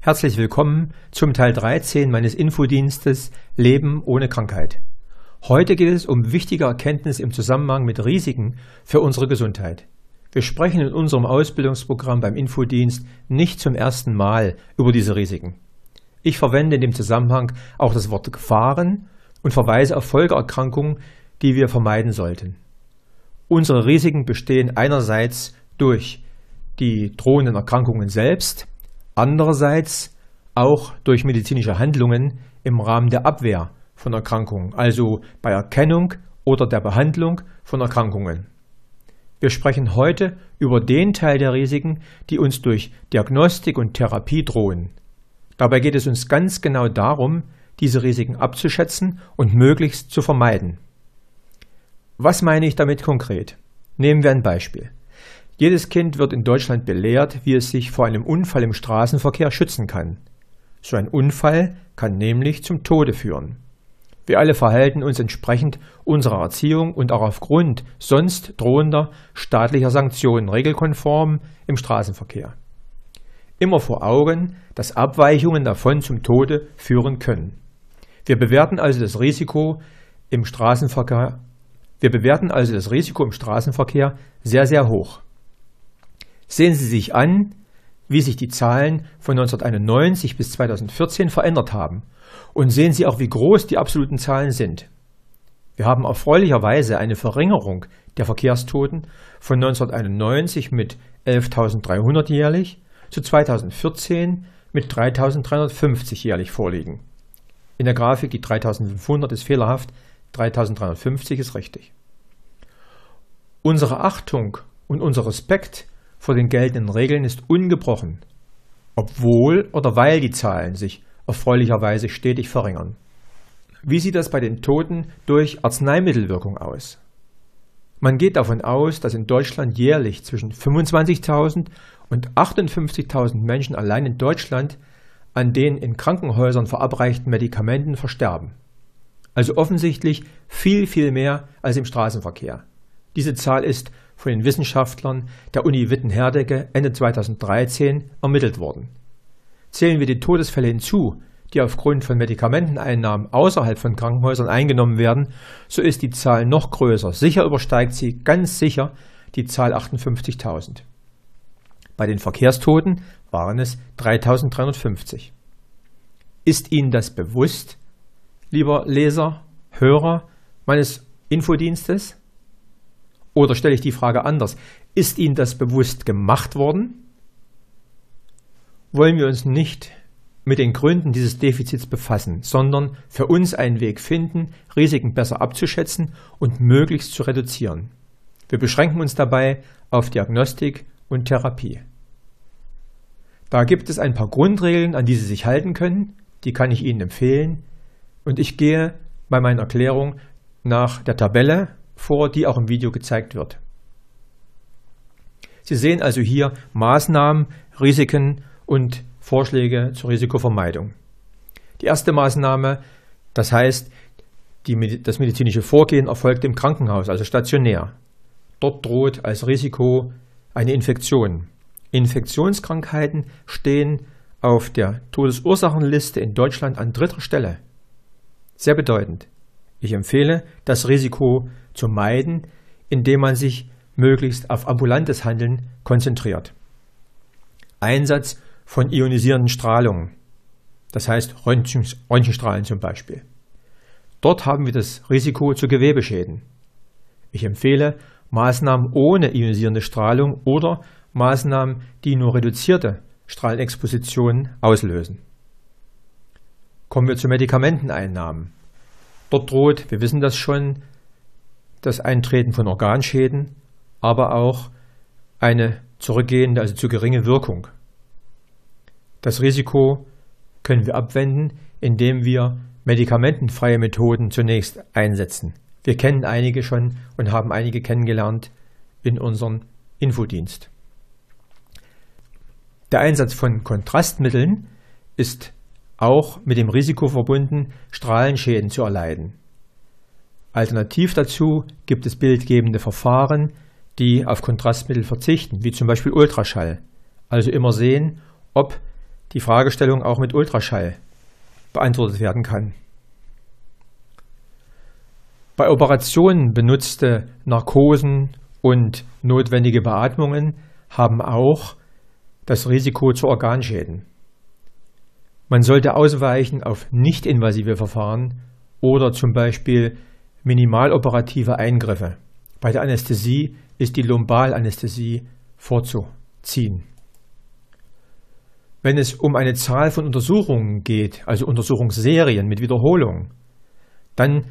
Herzlich willkommen zum Teil 13 meines Infodienstes Leben ohne Krankheit. Heute geht es um wichtige Erkenntnisse im Zusammenhang mit Risiken für unsere Gesundheit. Wir sprechen in unserem Ausbildungsprogramm beim Infodienst nicht zum ersten Mal über diese Risiken. Ich verwende in dem Zusammenhang auch das Wort Gefahren und verweise auf Folgeerkrankungen, die wir vermeiden sollten. Unsere Risiken bestehen einerseits durch die drohenden Erkrankungen selbst, andererseits auch durch medizinische Handlungen im Rahmen der Abwehr von Erkrankungen, also bei Erkennung oder der Behandlung von Erkrankungen. Wir sprechen heute über den Teil der Risiken, die uns durch Diagnostik und Therapie drohen. Dabei geht es uns ganz genau darum, diese Risiken abzuschätzen und möglichst zu vermeiden. Was meine ich damit konkret? Nehmen wir ein Beispiel. Jedes Kind wird in Deutschland belehrt, wie es sich vor einem Unfall im Straßenverkehr schützen kann. So ein Unfall kann nämlich zum Tode führen. Wir alle verhalten uns entsprechend unserer Erziehung und auch aufgrund sonst drohender staatlicher Sanktionen regelkonform im Straßenverkehr. Immer vor Augen, dass Abweichungen davon zum Tode führen können. Wir bewerten also das Risiko im Straßenverkehr, wir bewerten also das Risiko im Straßenverkehr sehr, sehr hoch. Sehen Sie sich an, wie sich die Zahlen von 1991 bis 2014 verändert haben und sehen Sie auch, wie groß die absoluten Zahlen sind. Wir haben erfreulicherweise eine Verringerung der Verkehrstoten von 1991 mit 11.300 jährlich zu 2014 mit 3.350 jährlich vorliegen. In der Grafik die 3.500 ist fehlerhaft, 3.350 ist richtig. Unsere Achtung und unser Respekt vor den geltenden Regeln ist ungebrochen, obwohl oder weil die Zahlen sich erfreulicherweise stetig verringern. Wie sieht das bei den Toten durch Arzneimittelwirkung aus? Man geht davon aus, dass in Deutschland jährlich zwischen 25.000 und 58.000 Menschen allein in Deutschland an den in Krankenhäusern verabreichten Medikamenten versterben. Also offensichtlich viel, viel mehr als im Straßenverkehr. Diese Zahl ist von den Wissenschaftlern der Uni Witten-Herdecke Ende 2013 ermittelt worden. Zählen wir die Todesfälle hinzu, die aufgrund von Medikamenteneinnahmen außerhalb von Krankenhäusern eingenommen werden, so ist die Zahl noch größer. Sicher übersteigt sie ganz sicher die Zahl 58.000. Bei den Verkehrstoten waren es 3.350. Ist Ihnen das bewusst, lieber Leser, Hörer meines Infodienstes? Oder stelle ich die Frage anders, ist Ihnen das bewusst gemacht worden? Wollen wir uns nicht mit den Gründen dieses Defizits befassen, sondern für uns einen Weg finden, Risiken besser abzuschätzen und möglichst zu reduzieren. Wir beschränken uns dabei auf Diagnostik und Therapie. Da gibt es ein paar Grundregeln, an die Sie sich halten können, die kann ich Ihnen empfehlen, und ich gehe bei meiner Erklärung nach der Tabelle vor, die auch im Video gezeigt wird. Sie sehen also hier Maßnahmen, Risiken und Vorschläge zur Risikovermeidung. Die erste Maßnahme, das heißt, die, das medizinische Vorgehen erfolgt im Krankenhaus, also stationär. Dort droht als Risiko eine Infektion. Infektionskrankheiten stehen auf der Todesursachenliste in Deutschland an dritter Stelle. Sehr bedeutend. Ich empfehle, das Risiko zu meiden, indem man sich möglichst auf ambulantes Handeln konzentriert. Einsatz von ionisierenden Strahlungen, das heißt Röntgenstrahlen zum Beispiel. Dort haben wir das Risiko zu Gewebeschäden. Ich empfehle Maßnahmen ohne ionisierende Strahlung oder Maßnahmen, die nur reduzierte Strahlenexpositionen auslösen. Kommen wir zu Medikamenteneinnahmen. Dort droht, wir wissen das schon, das Eintreten von Organschäden, aber auch eine zurückgehende, also zu geringe Wirkung. Das Risiko können wir abwenden, indem wir medikamentenfreie Methoden zunächst einsetzen. Wir kennen einige schon und haben einige kennengelernt in unserem Infodienst. Der Einsatz von Kontrastmitteln ist auch mit dem Risiko verbunden, Strahlenschäden zu erleiden. Alternativ dazu gibt es bildgebende Verfahren, die auf Kontrastmittel verzichten, wie zum Beispiel Ultraschall. Also immer sehen, ob die Fragestellung auch mit Ultraschall beantwortet werden kann. Bei Operationen benutzte Narkosen und notwendige Beatmungen haben auch das Risiko zu Organschäden. Man sollte ausweichen auf nicht-invasive Verfahren oder zum Beispiel Minimaloperative Eingriffe. Bei der Anästhesie ist die Lumbalanästhesie vorzuziehen. Wenn es um eine Zahl von Untersuchungen geht, also Untersuchungsserien mit Wiederholung, dann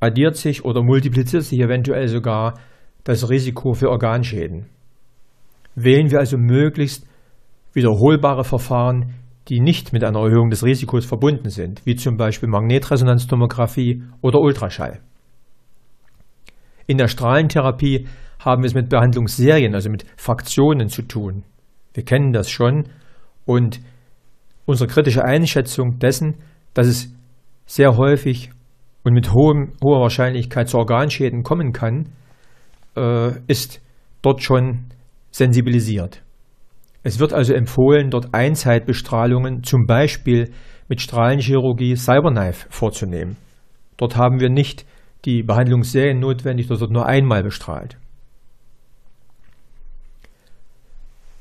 addiert sich oder multipliziert sich eventuell sogar das Risiko für Organschäden. Wählen wir also möglichst wiederholbare Verfahren, die nicht mit einer Erhöhung des Risikos verbunden sind, wie zum Beispiel Magnetresonanztomographie oder Ultraschall. In der Strahlentherapie haben wir es mit Behandlungsserien, also mit Fraktionen zu tun. Wir kennen das schon und unsere kritische Einschätzung dessen, dass es sehr häufig und mit hohem, hoher Wahrscheinlichkeit zu Organschäden kommen kann, äh, ist dort schon sensibilisiert. Es wird also empfohlen, dort Einzeitbestrahlungen zum Beispiel mit Strahlenchirurgie Cyberknife vorzunehmen. Dort haben wir nicht die Behandlungsserien notwendig, dort wird nur einmal bestrahlt.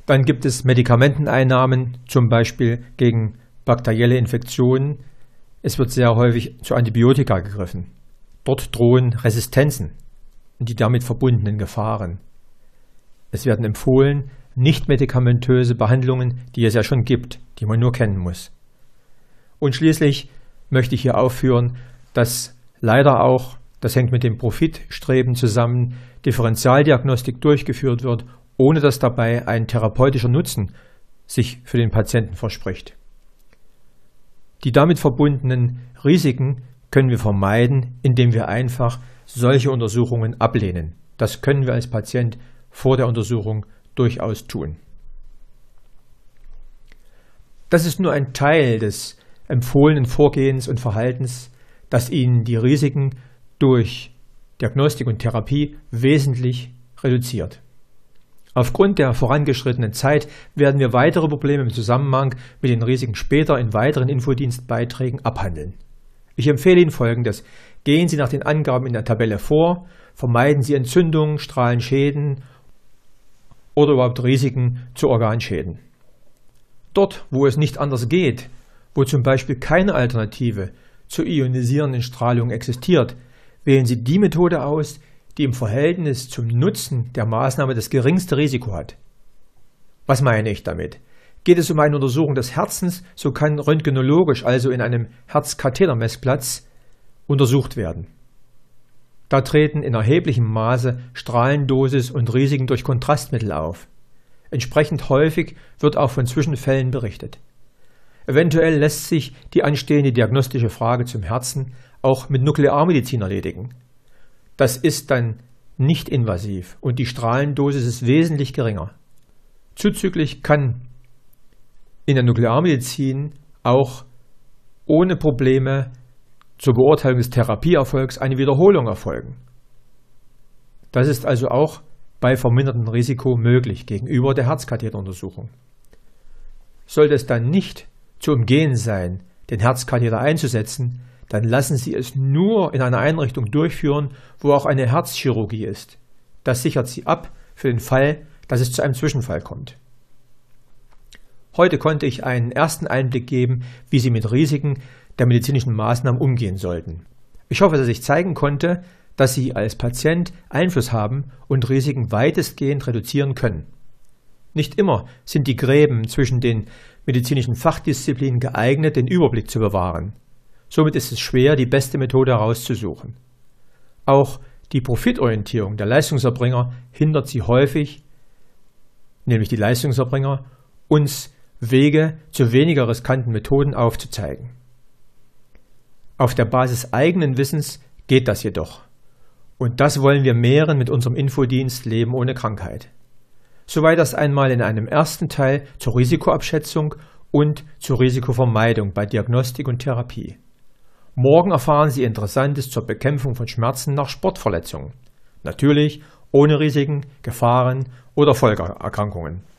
Dann gibt es Medikamenteneinnahmen, zum Beispiel gegen bakterielle Infektionen. Es wird sehr häufig zu Antibiotika gegriffen. Dort drohen Resistenzen und die damit verbundenen Gefahren. Es werden empfohlen, nicht-medikamentöse Behandlungen, die es ja schon gibt, die man nur kennen muss. Und schließlich möchte ich hier aufführen, dass leider auch, das hängt mit dem Profitstreben zusammen, Differentialdiagnostik durchgeführt wird, ohne dass dabei ein therapeutischer Nutzen sich für den Patienten verspricht. Die damit verbundenen Risiken können wir vermeiden, indem wir einfach solche Untersuchungen ablehnen. Das können wir als Patient vor der Untersuchung durchaus tun. Das ist nur ein Teil des empfohlenen Vorgehens und Verhaltens, das ihnen die Risiken durch Diagnostik und Therapie wesentlich reduziert. Aufgrund der vorangeschrittenen Zeit werden wir weitere Probleme im Zusammenhang mit den Risiken später in weiteren Infodienstbeiträgen abhandeln. Ich empfehle Ihnen folgendes. Gehen Sie nach den Angaben in der Tabelle vor, vermeiden Sie Entzündungen, Strahlenschäden oder überhaupt Risiken zu Organschäden. Dort, wo es nicht anders geht, wo zum Beispiel keine Alternative zur ionisierenden Strahlung existiert, wählen Sie die Methode aus, die im Verhältnis zum Nutzen der Maßnahme das geringste Risiko hat. Was meine ich damit? Geht es um eine Untersuchung des Herzens, so kann röntgenologisch, also in einem Herzkathetermessplatz, untersucht werden. Da treten in erheblichem Maße Strahlendosis und Risiken durch Kontrastmittel auf. Entsprechend häufig wird auch von Zwischenfällen berichtet. Eventuell lässt sich die anstehende diagnostische Frage zum Herzen auch mit Nuklearmedizin erledigen. Das ist dann nicht invasiv und die Strahlendosis ist wesentlich geringer. Zuzüglich kann in der Nuklearmedizin auch ohne Probleme zur Beurteilung des Therapieerfolgs eine Wiederholung erfolgen. Das ist also auch bei vermindertem Risiko möglich gegenüber der Herzkatheteruntersuchung. Sollte es dann nicht zu umgehen sein, den Herzkatheter einzusetzen, dann lassen Sie es nur in einer Einrichtung durchführen, wo auch eine Herzchirurgie ist. Das sichert Sie ab für den Fall, dass es zu einem Zwischenfall kommt. Heute konnte ich einen ersten Einblick geben, wie Sie mit Risiken der medizinischen Maßnahmen umgehen sollten. Ich hoffe, dass ich zeigen konnte, dass Sie als Patient Einfluss haben und Risiken weitestgehend reduzieren können. Nicht immer sind die Gräben zwischen den medizinischen Fachdisziplinen geeignet, den Überblick zu bewahren. Somit ist es schwer, die beste Methode herauszusuchen. Auch die Profitorientierung der Leistungserbringer hindert sie häufig, nämlich die Leistungserbringer, uns Wege zu weniger riskanten Methoden aufzuzeigen. Auf der Basis eigenen Wissens geht das jedoch. Und das wollen wir mehren mit unserem Infodienst Leben ohne Krankheit. Soweit das einmal in einem ersten Teil zur Risikoabschätzung und zur Risikovermeidung bei Diagnostik und Therapie. Morgen erfahren Sie Interessantes zur Bekämpfung von Schmerzen nach Sportverletzungen. Natürlich ohne Risiken, Gefahren oder Folgeerkrankungen.